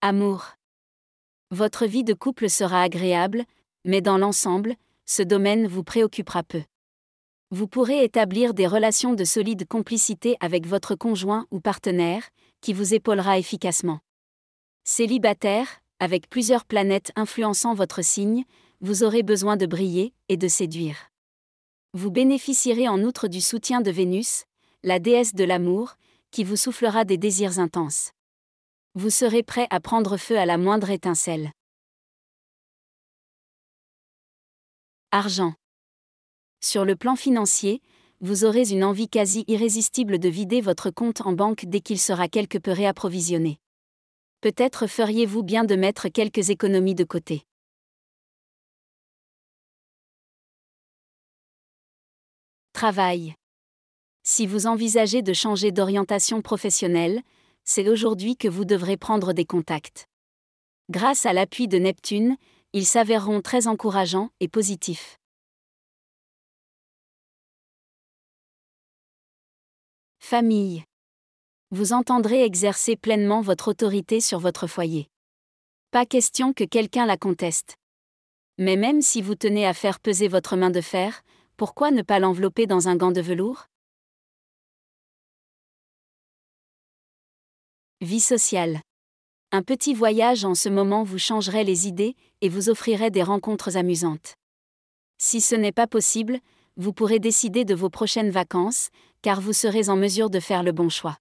Amour. Votre vie de couple sera agréable, mais dans l'ensemble, ce domaine vous préoccupera peu. Vous pourrez établir des relations de solide complicité avec votre conjoint ou partenaire, qui vous épaulera efficacement. Célibataire, avec plusieurs planètes influençant votre signe, vous aurez besoin de briller et de séduire. Vous bénéficierez en outre du soutien de Vénus, la déesse de l'amour, qui vous soufflera des désirs intenses vous serez prêt à prendre feu à la moindre étincelle. Argent. Sur le plan financier, vous aurez une envie quasi irrésistible de vider votre compte en banque dès qu'il sera quelque peu réapprovisionné. Peut-être feriez-vous bien de mettre quelques économies de côté. Travail. Si vous envisagez de changer d'orientation professionnelle, c'est aujourd'hui que vous devrez prendre des contacts. Grâce à l'appui de Neptune, ils s'avéreront très encourageants et positifs. Famille. Vous entendrez exercer pleinement votre autorité sur votre foyer. Pas question que quelqu'un la conteste. Mais même si vous tenez à faire peser votre main de fer, pourquoi ne pas l'envelopper dans un gant de velours Vie sociale. Un petit voyage en ce moment vous changerait les idées et vous offrirait des rencontres amusantes. Si ce n'est pas possible, vous pourrez décider de vos prochaines vacances, car vous serez en mesure de faire le bon choix.